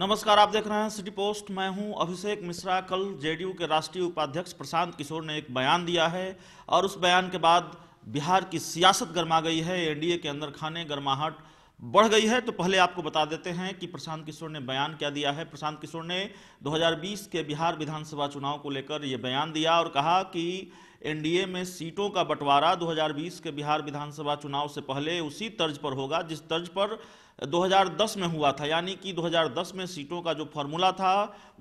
नमस्कार आप देख रहे हैं सिटी पोस्ट मैं हूं अभिषेक मिश्रा कल जेडीयू के राष्ट्रीय उपाध्यक्ष प्रशांत किशोर ने एक बयान दिया है और उस बयान के बाद बिहार की सियासत गर्मा गई है एनडीए के अंदर खाने गर्माहट बढ़ गई है तो पहले आपको बता देते हैं कि प्रशांत किशोर ने बयान क्या दिया है प्रशांत किशोर ने दो के बिहार विधानसभा चुनाव को लेकर ये बयान दिया और कहा कि एनडीए में सीटों का बंटवारा 2020 के बिहार विधानसभा चुनाव से पहले उसी तर्ज पर होगा जिस तर्ज पर 2010 में हुआ था यानी कि 2010 में सीटों का जो फॉर्मूला था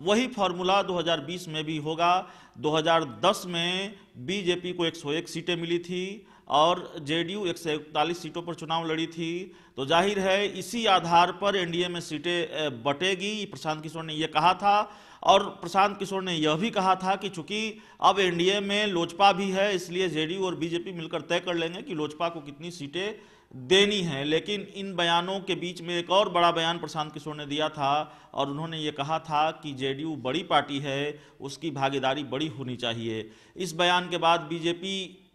वही फॉर्मूला 2020 में भी होगा 2010 में बीजेपी को 101 सीटें मिली थी और जेडीयू एक सौ इकतालीस सीटों पर चुनाव लड़ी थी तो जाहिर है इसी आधार पर एनडीए में सीटें बटेगी प्रशांत किशोर ने यह कहा था और प्रशांत किशोर ने यह भी कहा था कि चूंकि अब एनडीए में लोजपा भी है इसलिए जेडीयू और बीजेपी मिलकर तय कर लेंगे कि लोजपा को कितनी सीटें देनी है लेकिन इन बयानों के बीच में एक और बड़ा बयान प्रशांत किशोर ने दिया था और उन्होंने ये कहा था कि जेडीयू बड़ी पार्टी है उसकी भागीदारी बड़ी होनी चाहिए इस बयान के बाद बीजेपी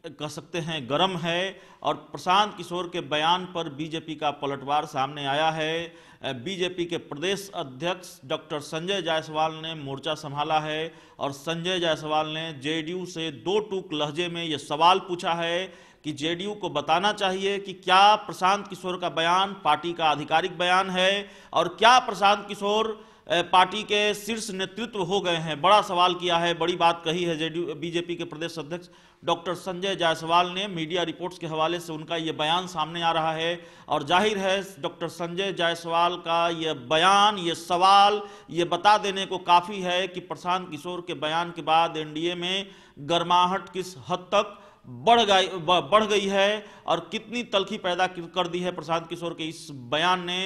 कह सकते हैं गर्म है और प्रशांत किशोर के बयान पर बीजेपी का पलटवार सामने आया है बीजेपी के प्रदेश अध्यक्ष डॉक्टर संजय जायसवाल ने मोर्चा संभाला है और संजय जायसवाल ने जेडीयू से दो टूक लहजे में ये सवाल पूछा है कि जेडीयू को बताना चाहिए कि क्या प्रशांत किशोर का बयान पार्टी का आधिकारिक बयान है और क्या प्रशांत किशोर पार्टी के शीर्ष नेतृत्व हो गए हैं बड़ा सवाल किया है बड़ी बात कही है जेडीयू बीजेपी के प्रदेश अध्यक्ष डॉक्टर संजय जायसवाल ने मीडिया रिपोर्ट्स के हवाले से उनका ये बयान सामने आ रहा है और जाहिर है डॉक्टर संजय जायसवाल का ये बयान ये सवाल ये बता देने को काफ़ी है कि प्रशांत किशोर के बयान के बाद एनडीए में गर्माहट किस हद तक बढ़ गई बढ़ गई है और कितनी तलखी पैदा कर दी है प्रशांत किशोर के इस बयान ने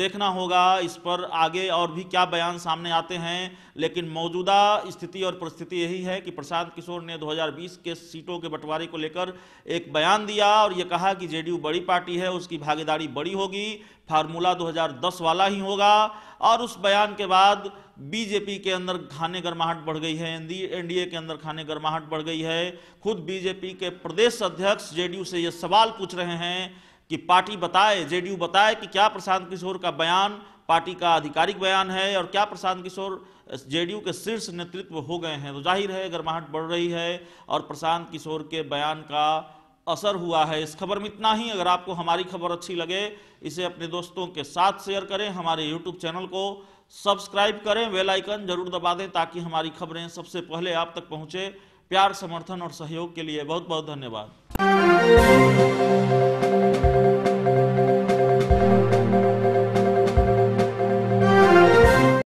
देखना होगा इस पर आगे और भी क्या बयान सामने आते हैं लेकिन मौजूदा स्थिति और परिस्थिति यही है कि प्रशांत किशोर ने 2020 के सीटों के बंटवारे को लेकर एक बयान दिया और ये कहा कि जेडीयू बड़ी पार्टी है उसकी भागीदारी बड़ी होगी फार्मूला दो वाला ही होगा और उस बयान के बाद बीजेपी के अंदर खाने गर्माहट बढ़ गई है एनडीए के अंदर खाने गर्माहट बढ़ गई है खुद बीजेपी के प्रदेश अध्यक्ष जेडीयू से ये सवाल पूछ रहे हैं कि पार्टी बताए जेडीयू बताए कि क्या प्रशांत किशोर का बयान पार्टी का आधिकारिक बयान है और क्या प्रशांत किशोर जेडीयू के शीर्ष नेतृत्व हो गए हैं तो जाहिर है गर्माहट बढ़ रही है और प्रशांत किशोर के बयान का असर हुआ है इस खबर में इतना ही अगर आपको हमारी खबर अच्छी लगे इसे अपने दोस्तों के साथ शेयर करें हमारे यूट्यूब चैनल को सब्सक्राइब करें वेल आइकन जरूर दबा दें ताकि हमारी खबरें सबसे पहले आप तक पहुंचे प्यार समर्थन और सहयोग के लिए बहुत बहुत धन्यवाद